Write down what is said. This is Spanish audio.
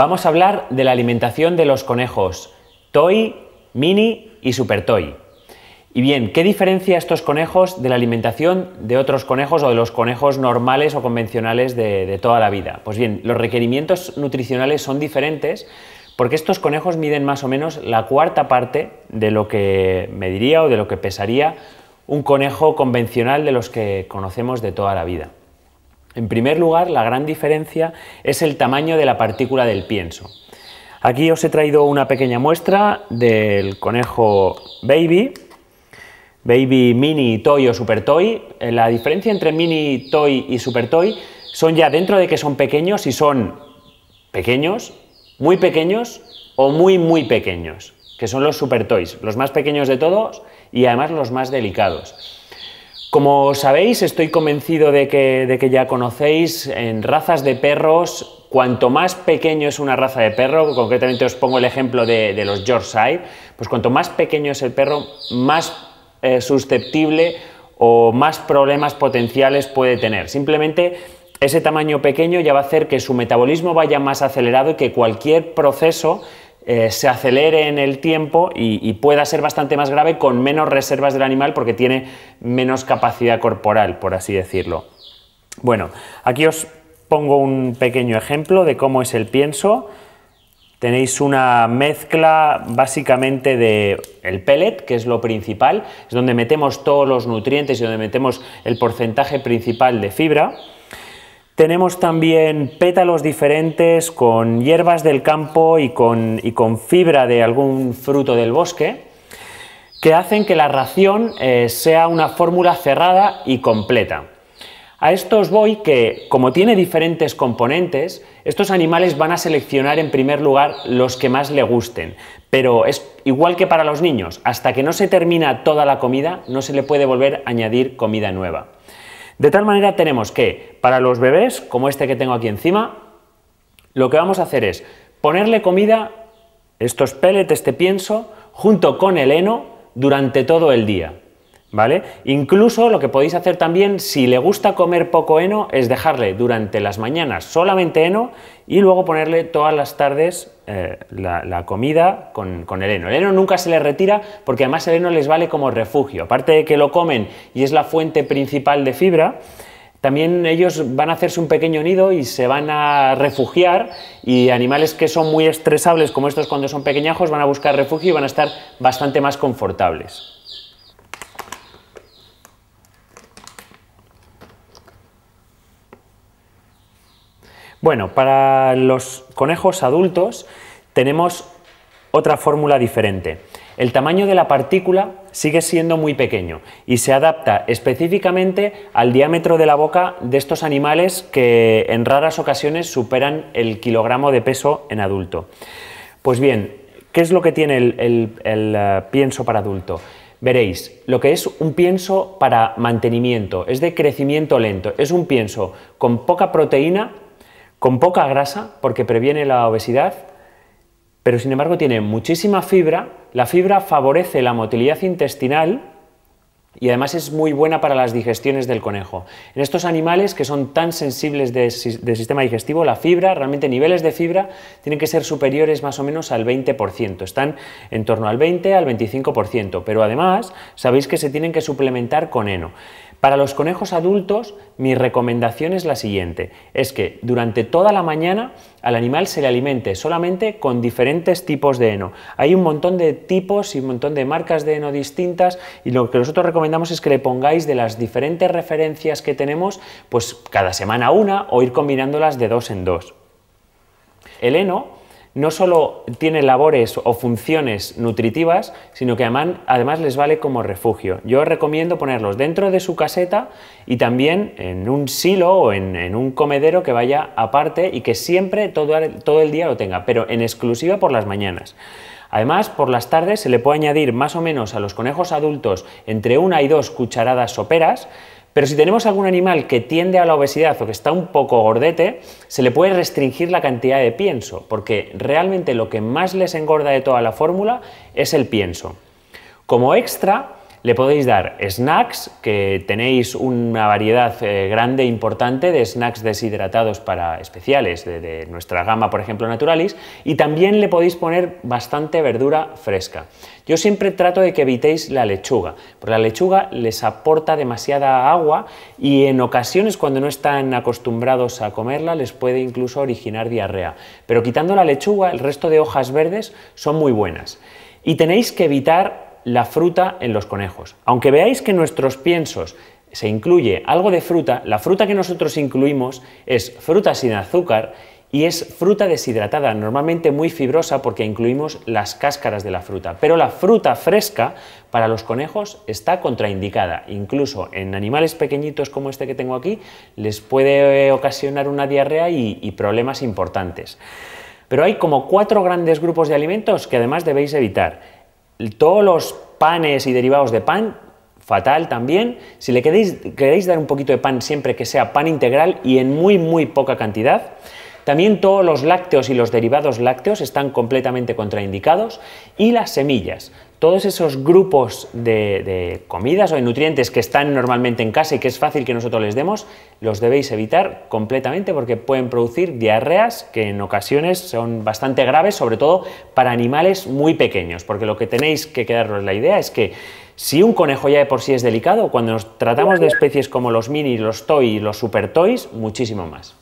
Vamos a hablar de la alimentación de los conejos Toy, Mini y Super Toy. Y bien, ¿qué diferencia estos conejos de la alimentación de otros conejos o de los conejos normales o convencionales de, toda la vida? Pues bien, los requerimientos nutricionales son diferentes porque estos conejos miden más o menos la cuarta parte de lo que mediría o de lo que pesaría un conejo convencional de los que conocemos de toda la vida. En primer lugar, la gran diferencia es el tamaño de la partícula del pienso. Aquí os he traído una pequeña muestra del conejo Baby, Baby Mini Toy o Super Toy. Eh, la diferencia entre Mini Toy y Super Toy son ya dentro de que son pequeños y son pequeños, muy pequeños o muy muy pequeños, que son los Super Toys, los más pequeños de todos y además los más delicados. Como sabéis, estoy convencido de que, ya conocéis, en razas de perros, cuanto más pequeño es una raza de perro, concretamente os pongo el ejemplo de, los Yorkshire, pues cuanto más pequeño es el perro, más eh, susceptible o más problemas potenciales puede tener. Simplemente ese tamaño pequeño ya va a hacer que su metabolismo vaya más acelerado y que cualquier proceso eh, se acelere en el tiempo y, y, pueda ser bastante más grave con menos reservas del animal porque tiene menos capacidad corporal, por así decirlo. Bueno, aquí os pongo un pequeño ejemplo de cómo es el pienso. Tenéis una mezcla básicamente de el pellet, que es lo principal, es donde metemos todos los nutrientes y donde metemos el porcentaje principal de fibra. Tenemos también pétalos diferentes con hierbas del campo y con, fibra de algún fruto del bosque que hacen que la ración eh, sea una fórmula cerrada y completa. A esto os voy que, como tiene diferentes componentes, estos animales van a seleccionar en primer lugar los que más le gusten. Pero es igual que para los niños, hasta que no se termina toda la comida, no se le puede volver a añadir comida nueva. De tal manera tenemos que, para los bebés, como este que tengo aquí encima, lo que vamos a hacer es ponerle comida, estos pellets, este pienso, junto con el heno, durante todo el día. ¿Vale? Incluso lo que podéis hacer también, si le gusta comer poco heno, es dejarle durante las mañanas solamente heno y luego ponerle todas las tardes eh, la, comida con, con, el heno. El heno nunca se le retira porque además el heno les vale como refugio. Aparte de que lo comen y es la fuente principal de fibra, también ellos van a hacerse un pequeño nido y se van a refugiar y animales que son muy estresables como estos cuando son pequeñajos van a buscar refugio y van a estar bastante más confortables. Bueno, para los conejos adultos tenemos otra fórmula diferente. El tamaño de la partícula sigue siendo muy pequeño y se adapta específicamente al diámetro de la boca de estos animales que en raras ocasiones superan el kilogramo de peso en adulto. Pues bien, ¿qué es lo que tiene el, eh, pienso para adulto? Veréis, lo que es un pienso para mantenimiento, es de crecimiento lento, es un pienso con poca proteína con poca grasa porque previene la obesidad, pero sin embargo tiene muchísima fibra. La fibra favorece la motilidad intestinal y además es muy buena para las digestiones del conejo. En estos animales que son tan sensibles del sistema digestivo, la fibra, realmente niveles de fibra tienen que ser superiores más o menos al 20%, están en torno al 20 al 25%, pero además sabéis que se tienen que suplementar con heno. Para los conejos adultos, mi recomendación es la siguiente, es que durante toda la mañana al animal se le alimente solamente con diferentes tipos de heno. Hay un montón de tipos y un montón de marcas de heno distintas y lo que nosotros recomendamos es que le pongáis de las diferentes referencias que tenemos, pues cada semana una o ir combinándolas de dos en dos. El heno no solo tiene labores o funciones nutritivas, sino que además les vale como refugio. Yo recomiendo ponerlos dentro de su caseta y también en un silo o en, un comedero que vaya aparte y que siempre todo, todo el día lo tenga, pero en exclusiva por las mañanas. Además, por las tardes se le puede añadir más o menos a los conejos adultos entre una y dos cucharadas soperas, pero si tenemos algún animal que tiende a la obesidad o que está un poco gordete, se le puede restringir la cantidad de pienso, porque realmente lo que más les engorda de toda la fórmula es el pienso. Como extra, le podéis dar snacks, que tenéis una variedad eh, grande e importante de snacks deshidratados para especiales de, de, nuestra gama, por ejemplo, Naturalis, y también le podéis poner bastante verdura fresca. Yo siempre trato de que evitéis la lechuga, porque la lechuga les aporta demasiada agua y en ocasiones cuando no están acostumbrados a comerla les puede incluso originar diarrea. Pero quitando la lechuga, el resto de hojas verdes son muy buenas. Y tenéis que evitar la fruta en los conejos. Aunque veáis que en nuestros piensos se incluye algo de fruta, la fruta que nosotros incluimos es fruta sin azúcar y es fruta deshidratada, normalmente muy fibrosa porque incluimos las cáscaras de la fruta. Pero la fruta fresca para los conejos está contraindicada. Incluso en animales pequeñitos como este que tengo aquí les puede ocasionar una diarrea y, y problemas importantes. Pero hay como cuatro grandes grupos de alimentos que además debéis evitar todos los panes y derivados de pan, fatal también. Si le queréis, dar un poquito de pan siempre que sea pan integral y en muy, muy poca cantidad. También todos los lácteos y los derivados lácteos están completamente contraindicados y las semillas todos esos grupos de, comidas o de nutrientes que están normalmente en casa y que es fácil que nosotros les demos, los debéis evitar completamente porque pueden producir diarreas que en ocasiones son bastante graves, sobre todo para animales muy pequeños, porque lo que tenéis que quedaros la idea es que si un conejo ya de por sí es delicado, cuando nos tratamos de especies como los mini, los toy y los super toys, muchísimo más.